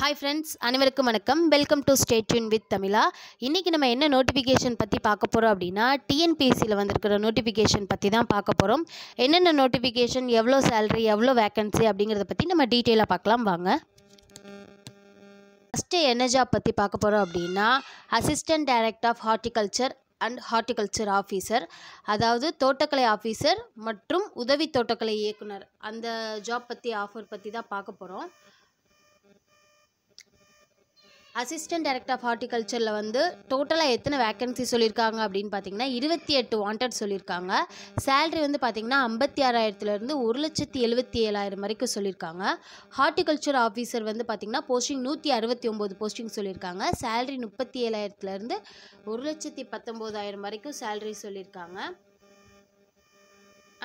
hi friends அனைவருக்கும் வணக்கம் welcome to stay tuned with தமிழா இன்றைக்கி நம்ம என்ன நோட்டிஃபிகேஷன் பற்றி பார்க்க போகிறோம் அப்படின்னா டிஎன்பிஎஸ்சியில் வந்திருக்கிற நோட்டிஃபிகேஷன் பற்றி தான் பார்க்க போகிறோம் என்னென்ன நோட்டிஃபிகேஷன் எவ்வளோ சேலரி எவ்வளோ வேக்கன்சி அப்படிங்கிறத பற்றி நம்ம டீட்டெயிலாக பார்க்கலாம் வாங்க ஃபஸ்ட்டு என்ன ஜாப் பற்றி பார்க்க போகிறோம் அப்படின்னா assistant director of horticulture and horticulture officer அதாவது தோட்டக்கலை ஆஃபீஸர் மற்றும் உதவி தோட்டக்கலை இயக்குனர் அந்த ஜாப் பற்றி ஆஃபர் பற்றி தான் பார்க்க போகிறோம் அசிஸ்டன்ட் டைரக்டர் ஆஃப் ஹார்டிகல்ச்சரில் வந்து டோட்டலாக எத்தனை வேக்கன்சி சொல்லியிருக்காங்க அப்படின்னு பார்த்தீங்கன்னா இருபத்தி எட்டு வாண்டட் சொல்லியிருக்காங்க சேல்ரி வந்து பார்த்திங்கன்னா ஐம்பத்தி ஆறாயிரத்துலேருந்து ஒரு லட்சத்தி எழுபத்தி ஏழாயிரம் வரைக்கும் சொல்லியிருக்காங்க ஹார்டிகல்ச்சர் ஆஃபீஸர் வந்து பார்த்திங்கன்னா போஸ்டிங் நூற்றி அறுபத்தி ஒம்பது போஸ்டிங் சொல்லியிருக்காங்க சேல்ரி முப்பத்தி ஏழாயிரத்துலேருந்து ஒரு லட்சத்தி பத்தொம்போதாயிரம் வரைக்கும் சேல்ரி சொல்லியிருக்காங்க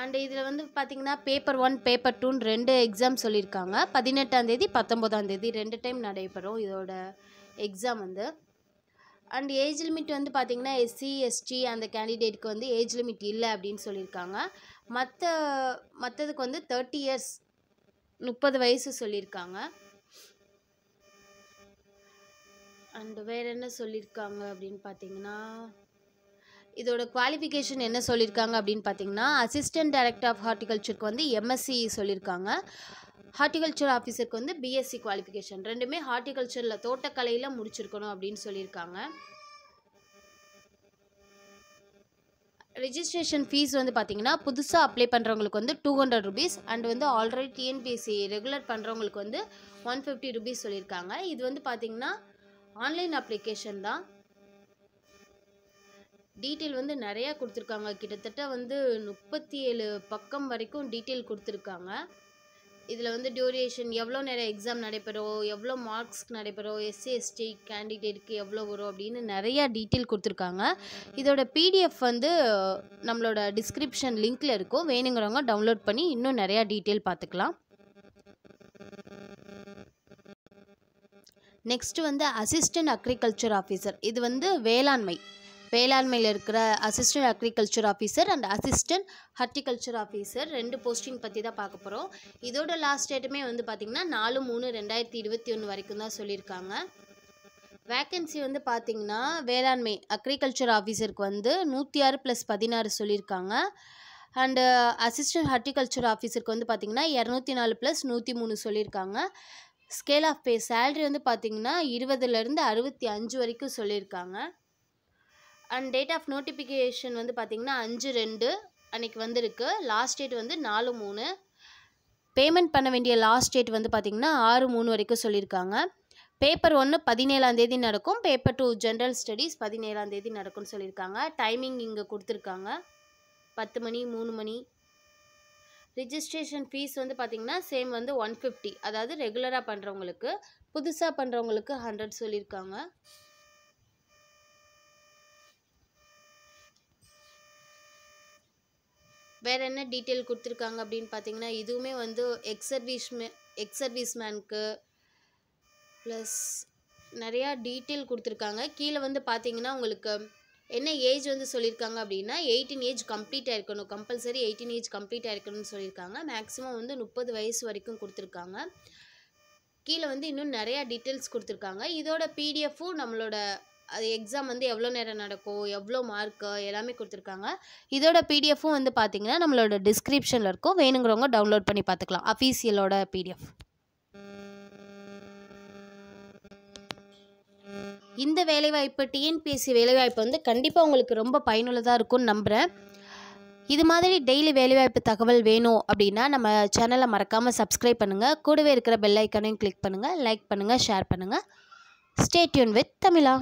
அண்டு இதில் வந்து பார்த்திங்கன்னா பேப்பர் ஒன் பேப்பர் டூன்னு ரெண்டு எக்ஸாம் சொல்லியிருக்காங்க பதினெட்டாம் பத்தொம்போதாம் பத்தொம்போதாந்தேதி ரெண்டு டைம் நடைபெறும் இதோட எக்ஸாம் வந்து அண்ட் ஏஜ் லிமிட் வந்து பார்த்திங்கன்னா எஸ்சி எஸ்டி அந்த கேண்டிடேட்டுக்கு வந்து ஏஜ் லிமிட் இல்லை அப்படின்னு சொல்லியிருக்காங்க மற்ற மற்றதுக்கு வந்து தேர்ட்டி இயர்ஸ் முப்பது வயசு சொல்லியிருக்காங்க அண்டு வேறு என்ன சொல்லியிருக்காங்க அப்படின்னு பார்த்தீங்கன்னா இதோட குவாலிஃபிகேஷன் என்ன சொல்லியிருக்காங்க அப்படின்னு பார்த்தீங்கன்னா அசிஸ்டன்ட் டைரக்டர் ஆஃப் ஹார்டிகல்ச்சருக்கு வந்து எம்எஸ்சி சொல்லியிருக்காங்க ஹார்டிகல்ச்சர் ஆஃபீஸருக்கு வந்து பிஎஸ்சி குவாலிஃபிகேஷன் ரெண்டுமே ஹார்டிகல்ச்சரில் தோட்டக்கலையில் முடிச்சிருக்கணும் அப்படின்னு சொல்லியிருக்காங்க ரிஜிஸ்ட்ரேஷன் ஃபீஸ் வந்து பார்த்தீங்கன்னா புதுசாக அப்ளை பண்ணுறவங்களுக்கு வந்து டூ ஹண்ட்ரட் ருபீஸ் அண்ட் வந்து ஆல்ரெடி டிஎன்பிஎஸ்சி ரெகுலர் பண்ணுறவங்களுக்கு வந்து ஒன் ஃபிஃப்டி ருபீஸ் சொல்லியிருக்காங்க இது வந்து பார்த்திங்கன்னா ஆன்லைன் அப்ளிகேஷன் தான் டீட்டெயில் வந்து நிறையா கொடுத்துருக்காங்க கிட்டத்தட்ட வந்து முப்பத்தி ஏழு பக்கம் வரைக்கும் டீட்டெயில் கொடுத்துருக்காங்க இதில் வந்து டியூரேஷன் எவ்வளோ நேரம் எக்ஸாம் நடைபெறும் எவ்வளோ மார்க்ஸ்க்கு நடைபெறும் எஸ்சி எஸ்டி எவ்வளோ வரும் அப்படின்னு நிறையா டீட்டெயில் கொடுத்துருக்காங்க இதோட பிடிஎஃப் வந்து நம்மளோட டிஸ்கிரிப்ஷன் லிங்க்கில் இருக்கும் வேணுங்கிறவங்க டவுன்லோட் பண்ணி இன்னும் நிறையா டீட்டெயில் பார்த்துக்கலாம் நெக்ஸ்ட்டு வந்து அசிஸ்டன்ட் அக்ரிகல்ச்சர் ஆஃபீஸர் இது வந்து வேளாண்மை வேளாண்மையில் இருக்கிற assistant agriculture officer and assistant horticulture officer ரெண்டு போஸ்டிங் பற்றி தான் பார்க்க போகிறோம் இதோட லாஸ்ட் டேட்டுமே வந்து பார்த்திங்கன்னா நாலு மூணு ரெண்டாயிரத்தி இருபத்தி ஒன்று வரைக்கும் தான் சொல்லியிருக்காங்க வேக்கன்சி வந்து பார்த்திங்கன்னா வேளாண்மை அக்ரிகல்ச்சர் ஆஃபீஸருக்கு வந்து நூற்றி ஆறு ப்ளஸ் பதினாறு சொல்லியிருக்காங்க அண்டு அசிஸ்டன்ட் ஹார்டிகல்ச்சர் ஆஃபீஸருக்கு வந்து பார்த்திங்கன்னா இரநூத்தி நாலு ப்ளஸ் நூற்றி மூணு சொல்லியிருக்காங்க ஸ்கேல் ஆஃப் பே சேல்ரி வந்து பார்த்திங்கன்னா இருபதுலேருந்து அறுபத்தி அஞ்சு வரைக்கும் சொல்லியிருக்காங்க அண்ட் டேட் ஆஃப் நோட்டிஃபிகேஷன் வந்து பார்த்திங்கன்னா அஞ்சு ரெண்டு அன்றைக்கி வந்திருக்கு லாஸ்ட் டேட் வந்து நாலு மூணு பேமெண்ட் பண்ண வேண்டிய லாஸ்ட் டேட் வந்து பார்த்திங்கன்னா ஆறு மூணு வரைக்கும் சொல்லியிருக்காங்க பேப்பர் ஒன்று பதினேழாம் தேதி நடக்கும் பேப்பர் டூ ஜென்ரல் ஸ்டடீஸ் பதினேழாம் தேதி நடக்கும்னு சொல்லியிருக்காங்க டைமிங் இங்கே கொடுத்துருக்காங்க பத்து மணி மூணு மணி ரிஜிஸ்ட்ரேஷன் ஃபீஸ் வந்து பார்த்திங்கன்னா சேம் வந்து ஒன் ஃபிஃப்டி அதாவது ரெகுலராக பண்ணுறவங்களுக்கு புதுசாக பண்ணுறவங்களுக்கு ஹண்ட்ரட் சொல்லியிருக்காங்க வேறு என்ன டீட்டெயில் கொடுத்துருக்காங்க அப்படின்னு பார்த்தீங்கன்னா இதுவுமே வந்து எக்ஸ் சர்வீஸ் எக்ஸ் சர்வீஸ் மேனுக்கு ப்ளஸ் நிறையா டீட்டெயில் கொடுத்துருக்காங்க கீழே வந்து பார்த்தீங்கன்னா உங்களுக்கு என்ன ஏஜ் வந்து சொல்லியிருக்காங்க அப்படின்னா எயிட்டீன் ஏஜ் கம்ப்ளீட் ஆகிருக்கணும் கம்பல்சரி எயிட்டீன் ஏஜ் கம்ப்ளீட் ஆகிருக்கணும்னு சொல்லியிருக்காங்க மேக்ஸிமம் வந்து முப்பது வயசு வரைக்கும் கொடுத்துருக்காங்க கீழே வந்து இன்னும் நிறையா டீட்டெயில்ஸ் கொடுத்துருக்காங்க இதோட பிடிஎஃப்பும் நம்மளோட அது எக்ஸாம் வந்து எவ்வளோ நேரம் நடக்கும் எவ்வளோ மார்க்கு எல்லாமே கொடுத்துருக்காங்க இதோட பிடிஎஃப்பும் வந்து பார்த்திங்கன்னா நம்மளோட டிஸ்கிரிப்ஷனில் இருக்கும் வேணுங்கிறவங்க டவுன்லோட் பண்ணி பார்த்துக்கலாம் அஃபீஷியலோட பிடிஎஃப் இந்த வேலைவாய்ப்பு டிஎன்பிஎஸ்சி வேலைவாய்ப்பு வந்து கண்டிப்பாக உங்களுக்கு ரொம்ப பயனுள்ளதாக இருக்கும்னு நம்புகிறேன் இது மாதிரி டெய்லி வேலைவாய்ப்பு தகவல் வேணும் அப்படின்னா நம்ம சேனலை மறக்காமல் சப்ஸ்கிரைப் பண்ணுங்கள் கூடவே இருக்கிற பெல் ஐக்கனையும் கிளிக் பண்ணுங்கள் லைக் பண்ணுங்கள் ஷேர் பண்ணுங்கள் ஸ்டேட்யூன் வித் தமிழா